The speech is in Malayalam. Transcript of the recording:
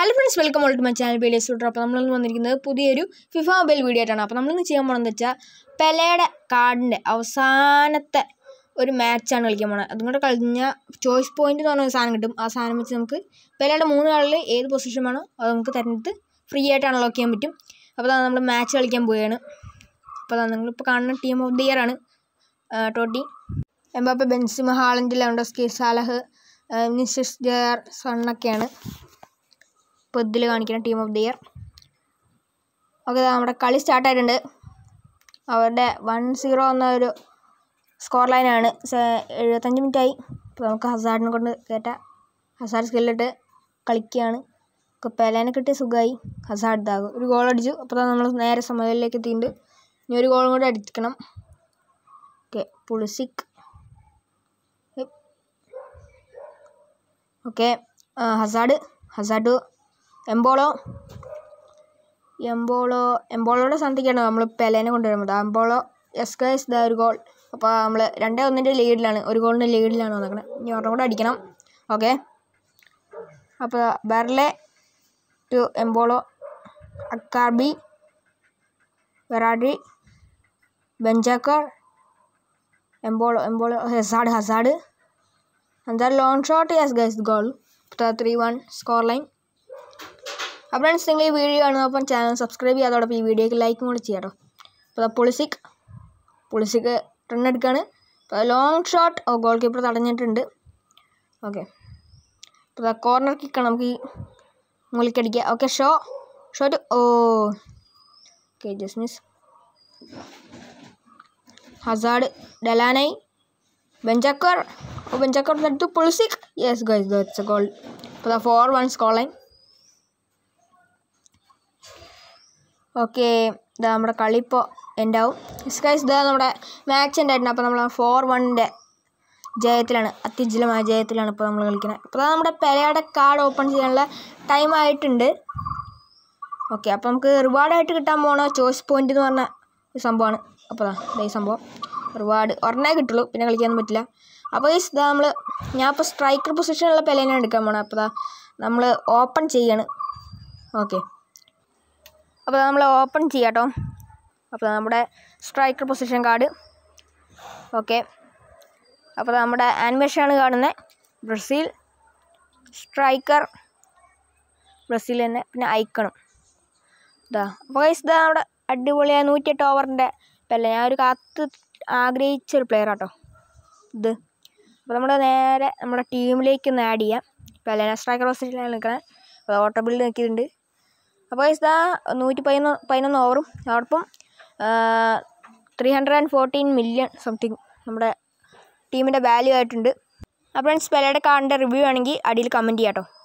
hello friends welcome all to my channel videos സൂട്ടർ അപ്പോൾ നമ്മൾ വന്നിരിക്കുന്നത് പുതിയൊരു ഫിഫ മൊബൈൽ വീഡിയോ ആയിട്ടാണ് അപ്പോൾ നമ്മളിന്ന് ചെയ്യാൻ പോകണമെന്ന് വെച്ചാൽ പെലയുടെ കാർഡിൻ്റെ അവസാനത്തെ ഒരു മാച്ചാണ് കളിക്കാൻ പോകുന്നത് അതുകൊണ്ട് കഴിഞ്ഞ ചോയ്സ് പോയിന്റ് എന്ന് പറഞ്ഞ സാധനം കിട്ടും ആ സാധനം വെച്ച് നമുക്ക് പെലയുടെ മൂന്ന് കളിൽ ഏത് പൊസിഷൻ വേണോ അത് നമുക്ക് തിരഞ്ഞെടുത്ത് ഫ്രീ ആയിട്ട് അൺലോക്ക് ചെയ്യാൻ പറ്റും അപ്പോൾ അതാണ് നമ്മൾ മാച്ച് കളിക്കാൻ പോവുകയാണ് അപ്പോൾ അതാണ് നിങ്ങളിപ്പോൾ കാണുന്ന ടീം ഓഫ് ദി ഇയർ ആണ് Totti Mbappe Benzema Haaland Lewandowski Salah നിഷിഷ് സണ്ണൊക്കെയാണ് ഇപ്പോൾ ഇതിൽ കാണിക്കുന്ന team of the year okay നമ്മുടെ കളി സ്റ്റാർട്ടായിട്ടുണ്ട് അവരുടെ വൺ സീറോ എന്നൊരു സ്കോർ ലൈനാണ് എഴുപത്തഞ്ച് മിനിറ്റായി ഇപ്പോൾ നമുക്ക് ഹസാഡിനെ കൊണ്ട് കയറ്റ ഹസാഡ് സ്കില്ലിട്ട് കളിക്കുകയാണ് ഇപ്പോൾ പെലാനെ കിട്ടിയ സുഖമായി ഹസാഡ് ഇതാകും ഒരു ഗോൾ അടിച്ചു അപ്പോൾ നമ്മൾ നേരെ സമയത്തിലേക്ക് എത്തിയിട്ടുണ്ട് ഇനി ഒരു ഗോളും കൂടി അടിക്കണം okay Pulisic okay Hazard Hazard Embolo Embolo എംബോളോടെ സ്ഥാനത്തേക്കാണ് നമ്മൾ പെലേനെ കൊണ്ടുവരുന്നത് എംബോളോ എസ് കെ എസ് ദ ഒരു ഗോൾ അപ്പോൾ നമ്മൾ രണ്ടേ ഒന്നിൻ്റെ ലീഡിലാണ് ഒരു ഗോളിൻ്റെ ലീഡിലാണ് നടക്കുന്നത് ഇനി ഒരെണ്ണം കൂടെ അടിക്കണം ഓക്കെ അപ്പോൾ ബെർലെ ടു എംബോളോ അക്കാബി വെറാഡി ബെഞ്ചാക്കർ എംബോളോ എംബോളോ ഹസാഡ് ഹസാഡ് എന്താ long shot yes guys goal three one score line അപ്പോൾ ഫ്രണ്ട്സ് നിങ്ങൾ ഈ വീഡിയോ ആണ് അപ്പം ചാനൽ സബ്സ്ക്രൈബ് ചെയ്യാതോടൊപ്പം ഈ വീഡിയോക്ക് ലൈക്കും കൂടി ചെയ്യാം അപ്പോൾ പൊളിസിക് പൊളിസിക് റൺ എടുക്കുകയാണ് അപ്പോൾ long shot oh goalkeeper തടഞ്ഞിട്ടുണ്ട് ഓക്കെ അപ്പോൾ കോർണർ കിക്കാണ് നമുക്ക് ഈ മൂലിക്കടിക്കുക okay show shot oh okay just miss Hazard ഡലാനൈ ബെഞ്ചക്കർ ഓ ബെഞ്ചക്കർ എടുത്തു Pulisic yes guys that's a goal അപ്പോൾ ഫോർ വൺ സ്കോളൈൻ ഓക്കെ ഇതാ നമ്മുടെ കളി ഇപ്പോൾ എൻഡാവും സ്കൈസ് ഇതാ നമ്മുടെ മാച്ച് എൻഡായിട്ടുണ്ട് അപ്പോൾ നമ്മൾ ഫോർ വണ്ണിൻ്റെ ജയത്തിലാണ് അത്യുജ്വലമായ ജയത്തിലാണ് ഇപ്പോൾ നമ്മൾ കളിക്കുന്നത് ഇപ്പോൾ നമ്മുടെ പെരയുടെ കാർഡ് ഓപ്പൺ ചെയ്യാനുള്ള ടൈം ആയിട്ടുണ്ട് ഓക്കെ അപ്പോൾ നമുക്ക് റിവാർഡായിട്ട് കിട്ടാൻ പോണ ചോയ്സ് പോയിന്റ് എന്ന് പറഞ്ഞ ഒരു സംഭവമാണ് അപ്പോൾ ഈ സംഭവം റിവാർഡ് ഒരെണ്ണേ കിട്ടുള്ളൂ പിന്നെ കളിക്കാനൊന്നും പറ്റില്ല അപ്പോൾ ഈ ഇതാ നമ്മൾ ഞാൻ ഇപ്പോൾ സ്ട്രൈക്കർ പൊസിഷനുള്ള പെലേനെ എടുക്കാൻ പോകണം അപ്പോൾ നമ്മൾ ഓപ്പൺ ചെയ്യാണ് ഓക്കെ അപ്പോൾ നമ്മൾ ഓപ്പൺ ചെയ്യാട്ടോ അപ്പോൾ നമ്മുടെ സ്ട്രൈക്കർ പൊസിഷൻ കാർഡ് ഓക്കെ അപ്പോൾ നമ്മുടെ ആനിമേഷനാണ് കാണുന്നത് ബ്രസീൽ സ്ട്രൈക്കർ ബ്രസീൽ തന്നെ പിന്നെ ഐക്കണും ഇതാ അപ്പോൾ ഗൈസ് ഇതാ നമ്മുടെ അടിപൊളിയായ നൂറ്റിയെട്ട് ഓവറിൻ്റെ പല്ല ഞാൻ ഒരു കാത്ത് ആഗ്രഹിച്ച ഒരു പ്ലെയർ ആട്ടോ ഇത് അപ്പോൾ നമ്മൾ നേരെ നമ്മുടെ ടീമിലേക്ക് ഒന്ന് ആഡ് ചെയ്യാം പല സ്ട്രൈക്കർ പൊസിഷനിലാണ് നിൽക്കുന്നത് അപ്പോൾ ഓട്ടോ ബിൽഡ് നിൽക്കിയിട്ടുണ്ട് അപ്പോൾ ഇതാ നൂറ്റി പതിനൊന്ന് പതിനൊന്ന് ഓവറും അതോടൊപ്പം three hundred and fourteen million something നമ്മുടെ ടീമിൻ്റെ വാല്യൂ ആയിട്ടുണ്ട് അപ്പോൾ ഫ്രണ്ട്സ് പെലയുടെ കാർഡിൻ്റെ റിവ്യൂ ആണെങ്കിൽ അടിയിൽ കമൻറ്റ് ചെയ്യാം കേട്ടോ